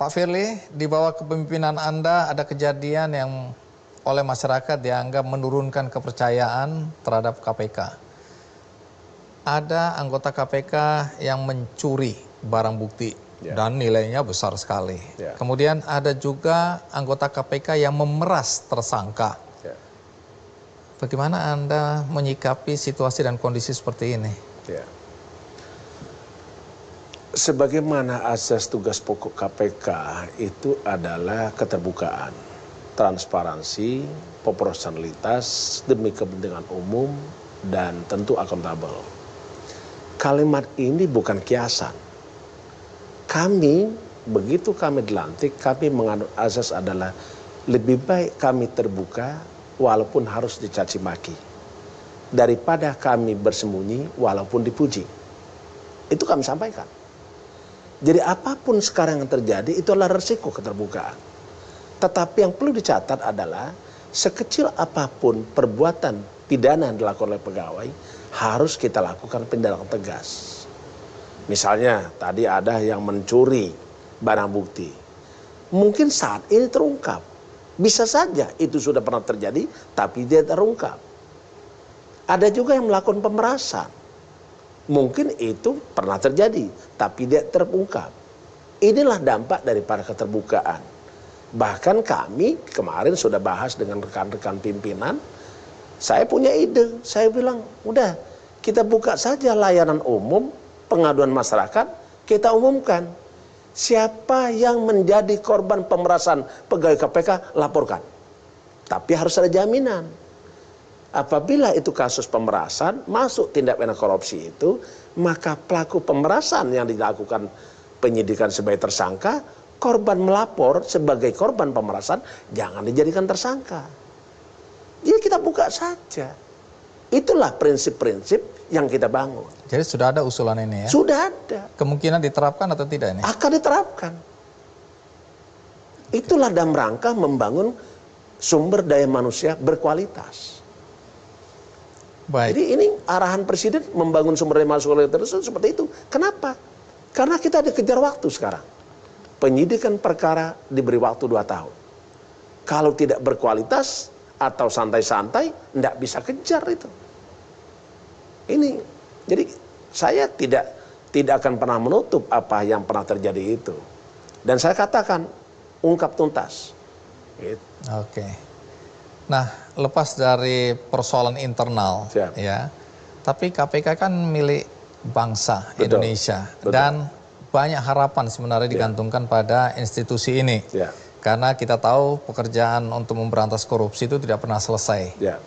Pak Firly, di bawah kepemimpinan Anda ada kejadian yang oleh masyarakat dianggap menurunkan kepercayaan terhadap KPK. Ada anggota KPK yang mencuri barang bukti yeah. dan nilainya besar sekali. Yeah. Kemudian ada juga anggota KPK yang memeras tersangka. Yeah. Bagaimana Anda menyikapi situasi dan kondisi seperti ini? Yeah sebagaimana asas tugas pokok kpk itu adalah keterbukaan transparansi proporsionalitas demi kepentingan umum dan tentu akuntabel kalimat ini bukan kiasan kami begitu kami dilantik kami menganut asas adalah lebih baik kami terbuka walaupun harus dicaci maki daripada kami bersembunyi walaupun dipuji itu kami sampaikan jadi apapun sekarang yang terjadi itu adalah resiko keterbukaan. Tetapi yang perlu dicatat adalah sekecil apapun perbuatan pidana yang dilakukan oleh pegawai harus kita lakukan tindakan tegas. Misalnya tadi ada yang mencuri barang bukti. Mungkin saat ini terungkap. Bisa saja itu sudah pernah terjadi tapi dia terungkap. Ada juga yang melakukan pemerasan mungkin itu pernah terjadi, tapi tidak terungkap. Inilah dampak dari para keterbukaan. Bahkan kami kemarin sudah bahas dengan rekan-rekan pimpinan, saya punya ide, saya bilang, udah kita buka saja layanan umum, pengaduan masyarakat, kita umumkan. Siapa yang menjadi korban pemerasan pegawai KPK, laporkan. Tapi harus ada jaminan apabila itu kasus pemerasan masuk tindak pidana korupsi itu maka pelaku pemerasan yang dilakukan penyidikan sebagai tersangka korban melapor sebagai korban pemerasan jangan dijadikan tersangka jadi kita buka saja itulah prinsip-prinsip yang kita bangun. Jadi sudah ada usulan ini ya? Sudah ada. Kemungkinan diterapkan atau tidak ini? Akan diterapkan. Itulah dalam rangka membangun sumber daya manusia berkualitas. Jadi ini arahan presiden membangun sumber daya manusia tersebut seperti itu. Kenapa? Karena kita dikejar waktu sekarang. Penyidikan perkara diberi waktu dua tahun. Kalau tidak berkualitas atau santai-santai, tidak bisa kejar itu. Ini, jadi saya tidak tidak akan pernah menutup apa yang pernah terjadi itu. Dan saya katakan, ungkap tuntas. Gitu. Oke. Okay. Nah, lepas dari persoalan internal, Siap. ya, tapi KPK kan milik bangsa Betul. Indonesia Betul. dan banyak harapan sebenarnya iya. digantungkan pada institusi ini, iya. karena kita tahu pekerjaan untuk memberantas korupsi itu tidak pernah selesai. Ya.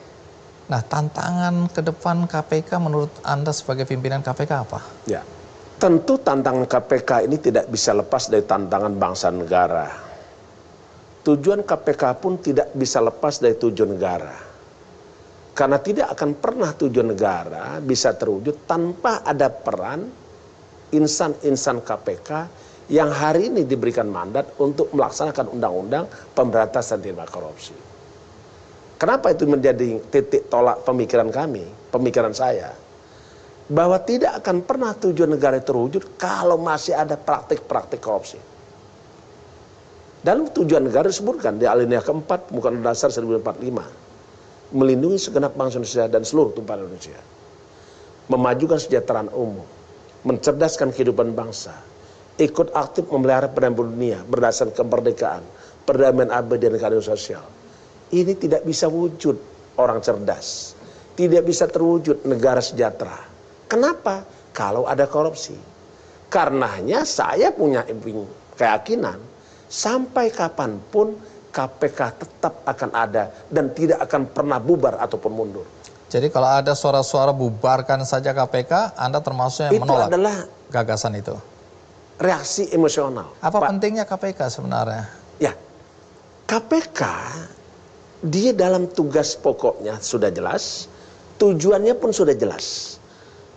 Nah, tantangan ke depan KPK menurut Anda sebagai pimpinan KPK apa? Ya. Tentu tantangan KPK ini tidak bisa lepas dari tantangan bangsa negara tujuan KPK pun tidak bisa lepas dari tujuan negara. Karena tidak akan pernah tujuan negara bisa terwujud tanpa ada peran insan-insan KPK yang hari ini diberikan mandat untuk melaksanakan undang-undang pemberantasan tindak korupsi. Kenapa itu menjadi titik tolak pemikiran kami, pemikiran saya? Bahwa tidak akan pernah tujuan negara terwujud kalau masih ada praktik-praktik korupsi. Dalam tujuan negara disebutkan di alinea keempat bukan dasar 1945 melindungi segenap bangsa Indonesia dan seluruh tumpah Indonesia, memajukan kesejahteraan umum, mencerdaskan kehidupan bangsa, ikut aktif memelihara perdamaian dunia berdasarkan kemerdekaan, perdamaian abadi dan keadilan sosial. Ini tidak bisa wujud orang cerdas, tidak bisa terwujud negara sejahtera. Kenapa? Kalau ada korupsi. Karenanya saya punya keyakinan sampai kapanpun KPK tetap akan ada dan tidak akan pernah bubar ataupun mundur. Jadi kalau ada suara-suara bubarkan saja KPK, Anda termasuk yang itu menolak adalah gagasan itu. Reaksi emosional. Apa Pak, pentingnya KPK sebenarnya? Ya, KPK dia dalam tugas pokoknya sudah jelas, tujuannya pun sudah jelas.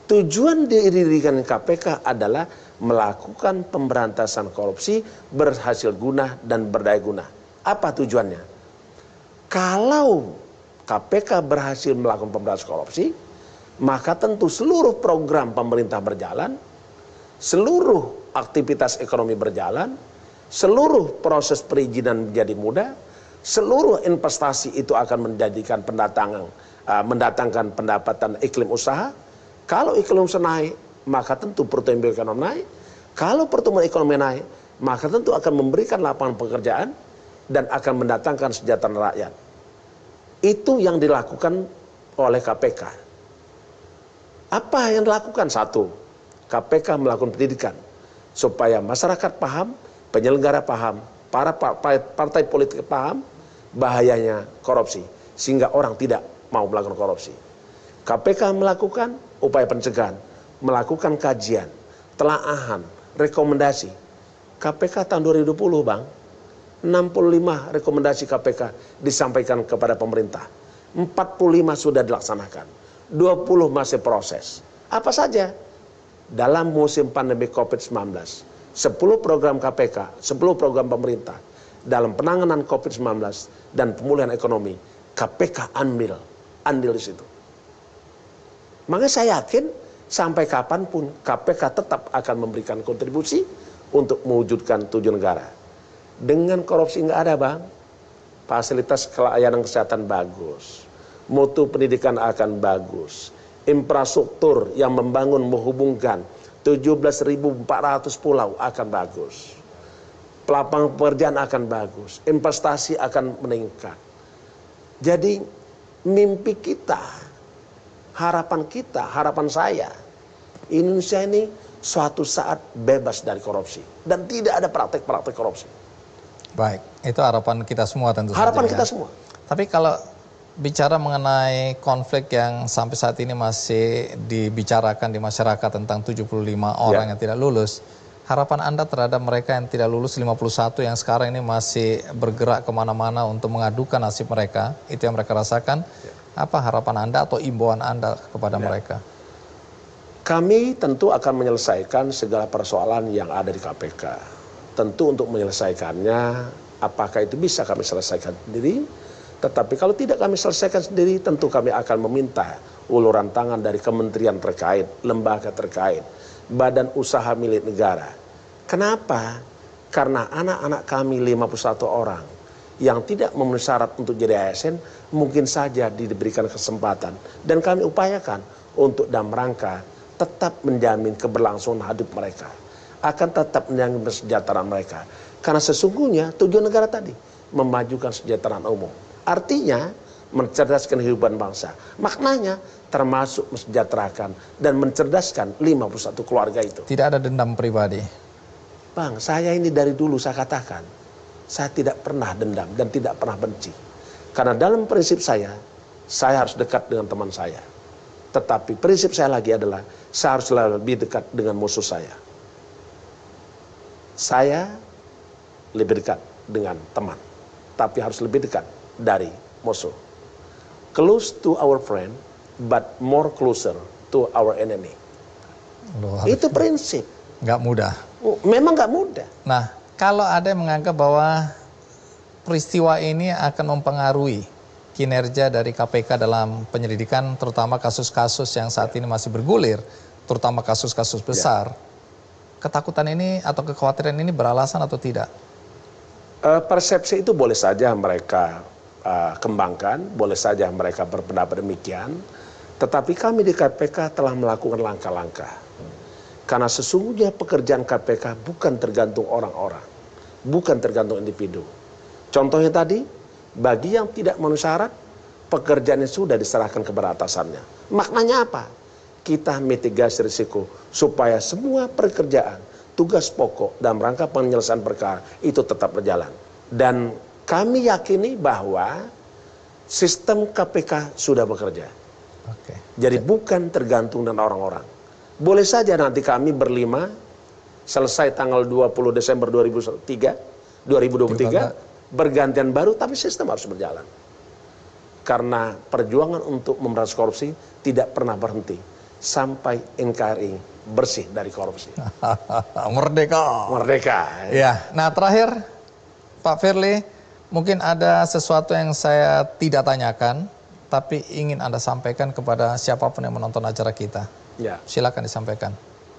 Tujuan didirikan KPK adalah melakukan pemberantasan korupsi berhasil guna dan berdaya guna. Apa tujuannya? Kalau KPK berhasil melakukan pemberantasan korupsi, maka tentu seluruh program pemerintah berjalan, seluruh aktivitas ekonomi berjalan, seluruh proses perizinan menjadi mudah, seluruh investasi itu akan menjadikan pendatangan eh, mendatangkan pendapatan iklim usaha. Kalau iklim usaha naik, maka tentu pertumbuhan ekonomi naik. Kalau pertumbuhan ekonomi naik, maka tentu akan memberikan lapangan pekerjaan dan akan mendatangkan sejahtera rakyat. Itu yang dilakukan oleh KPK. Apa yang dilakukan? Satu, KPK melakukan pendidikan supaya masyarakat paham, penyelenggara paham, para partai politik paham bahayanya korupsi sehingga orang tidak mau melakukan korupsi. KPK melakukan upaya pencegahan melakukan kajian, telaahan, rekomendasi. KPK tahun 2020, Bang, 65 rekomendasi KPK disampaikan kepada pemerintah. 45 sudah dilaksanakan. 20 masih proses. Apa saja? Dalam musim pandemi COVID-19, 10 program KPK, 10 program pemerintah dalam penanganan COVID-19 dan pemulihan ekonomi, KPK ambil andil di situ. Makanya saya yakin sampai kapanpun KPK tetap akan memberikan kontribusi untuk mewujudkan tujuan negara. Dengan korupsi nggak ada bang, fasilitas kelayanan kesehatan bagus, mutu pendidikan akan bagus, infrastruktur yang membangun menghubungkan 17.400 pulau akan bagus, pelapang pekerjaan akan bagus, investasi akan meningkat. Jadi mimpi kita harapan kita, harapan saya, Indonesia ini suatu saat bebas dari korupsi dan tidak ada praktek-praktek korupsi. Baik, itu harapan kita semua tentu harapan saja. Harapan ya. kita ya. semua. Tapi kalau bicara mengenai konflik yang sampai saat ini masih dibicarakan di masyarakat tentang 75 orang ya. yang tidak lulus, harapan Anda terhadap mereka yang tidak lulus 51 yang sekarang ini masih bergerak kemana-mana untuk mengadukan nasib mereka, itu yang mereka rasakan. Ya apa harapan Anda atau imbauan Anda kepada ya. mereka? Kami tentu akan menyelesaikan segala persoalan yang ada di KPK. Tentu untuk menyelesaikannya, apakah itu bisa kami selesaikan sendiri? Tetapi kalau tidak kami selesaikan sendiri, tentu kami akan meminta uluran tangan dari kementerian terkait, lembaga terkait, badan usaha milik negara. Kenapa? Karena anak-anak kami 51 orang yang tidak memenuhi syarat untuk jadi asn mungkin saja diberikan kesempatan dan kami upayakan untuk dalam rangka tetap menjamin keberlangsungan hidup mereka akan tetap menjamin kesejahteraan mereka karena sesungguhnya tujuan negara tadi memajukan kesejahteraan umum artinya mencerdaskan kehidupan bangsa maknanya termasuk mesejahterakan dan mencerdaskan 51 keluarga itu tidak ada dendam pribadi Bang, saya ini dari dulu saya katakan, saya tidak pernah dendam dan tidak pernah benci. Karena dalam prinsip saya, saya harus dekat dengan teman saya. Tetapi prinsip saya lagi adalah saya harus lebih dekat dengan musuh saya. Saya lebih dekat dengan teman, tapi harus lebih dekat dari musuh. Close to our friend, but more closer to our enemy. Loh, Itu prinsip. Gak mudah. Memang gak mudah. Nah, kalau ada yang menganggap bahwa peristiwa ini akan mempengaruhi kinerja dari KPK dalam penyelidikan terutama kasus-kasus yang saat ini masih bergulir, terutama kasus-kasus ya. besar. Ya. Ketakutan ini atau kekhawatiran ini beralasan atau tidak? Uh, persepsi itu boleh saja mereka uh, kembangkan, boleh saja mereka berpendapat demikian. Tetapi kami di KPK telah melakukan langkah-langkah. Karena sesungguhnya pekerjaan KPK bukan tergantung orang-orang bukan tergantung individu. Contohnya tadi, bagi yang tidak memenuhi syarat, pekerjaannya sudah diserahkan kepada atasannya. Maknanya apa? Kita mitigasi risiko supaya semua pekerjaan, tugas pokok dan rangka penyelesaian perkara itu tetap berjalan. Dan kami yakini bahwa sistem KPK sudah bekerja. Oke. Jadi bukan tergantung dengan orang-orang. Boleh saja nanti kami berlima selesai tanggal 20 Desember 2003, 2023, bergantian baru tapi sistem harus berjalan. Karena perjuangan untuk memberantas korupsi tidak pernah berhenti sampai NKRI bersih dari korupsi. Merdeka. Merdeka. Ya. Nah terakhir Pak Firly, mungkin ada sesuatu yang saya tidak tanyakan, tapi ingin Anda sampaikan kepada siapapun yang menonton acara kita. Ya. Silakan disampaikan.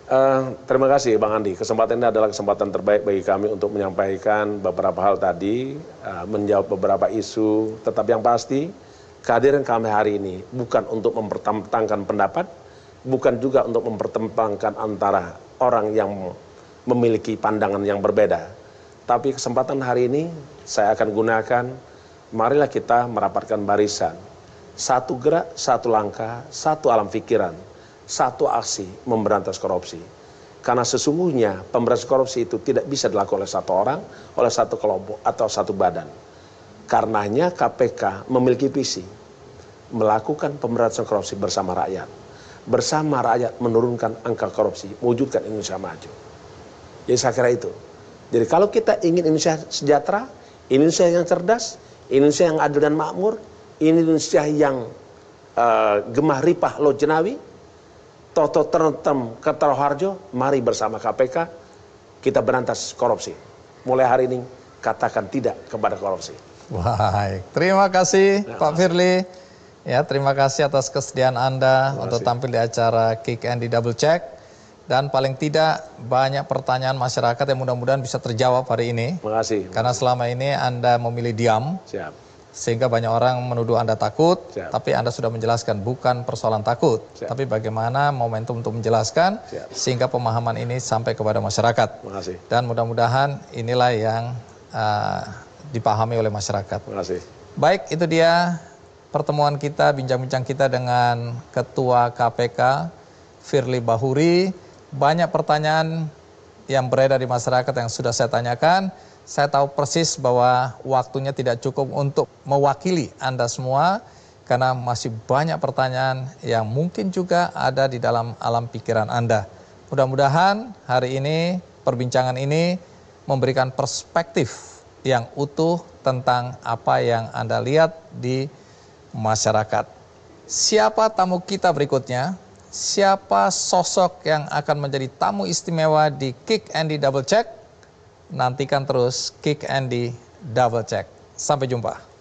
Uh, terima kasih Bang Andi. Kesempatan ini adalah kesempatan terbaik bagi kami untuk menyampaikan beberapa hal tadi, uh, menjawab beberapa isu. Tetap yang pasti, kehadiran kami hari ini bukan untuk mempertentangkan pendapat, bukan juga untuk mempertentangkan antara orang yang memiliki pandangan yang berbeda. Tapi kesempatan hari ini saya akan gunakan, marilah kita merapatkan barisan. Satu gerak, satu langkah, satu alam pikiran satu aksi memberantas korupsi karena sesungguhnya pemberantasan korupsi itu tidak bisa dilakukan oleh satu orang oleh satu kelompok atau satu badan karenanya KPK memiliki visi melakukan pemberantasan korupsi bersama rakyat bersama rakyat menurunkan angka korupsi mewujudkan Indonesia maju jadi saya kira itu jadi kalau kita ingin Indonesia sejahtera Indonesia yang cerdas Indonesia yang adil dan makmur Indonesia yang uh, gemah ripah lo jenawi Toto Terntem Harjo, mari bersama KPK kita berantas korupsi. Mulai hari ini katakan tidak kepada korupsi. Baik, terima kasih ya, Pak Firly. Ya, terima kasih atas kesediaan Anda untuk tampil di acara Kick and di Double Check. Dan paling tidak banyak pertanyaan masyarakat yang mudah-mudahan bisa terjawab hari ini. Terima kasih. Karena selama ini Anda memilih diam. Siap sehingga banyak orang menuduh Anda takut, Siap. tapi Anda sudah menjelaskan bukan persoalan takut, Siap. tapi bagaimana momentum untuk menjelaskan Siap. sehingga pemahaman ini sampai kepada masyarakat. Makasih. Dan mudah-mudahan inilah yang uh, dipahami oleh masyarakat. Makasih. Baik, itu dia pertemuan kita, bincang-bincang kita dengan Ketua KPK Firly Bahuri. Banyak pertanyaan yang beredar di masyarakat yang sudah saya tanyakan saya tahu persis bahwa waktunya tidak cukup untuk mewakili Anda semua karena masih banyak pertanyaan yang mungkin juga ada di dalam alam pikiran Anda. Mudah-mudahan hari ini perbincangan ini memberikan perspektif yang utuh tentang apa yang Anda lihat di masyarakat. Siapa tamu kita berikutnya? Siapa sosok yang akan menjadi tamu istimewa di Kick and the Double Check? Nantikan terus Kick Andy Double Check. Sampai jumpa.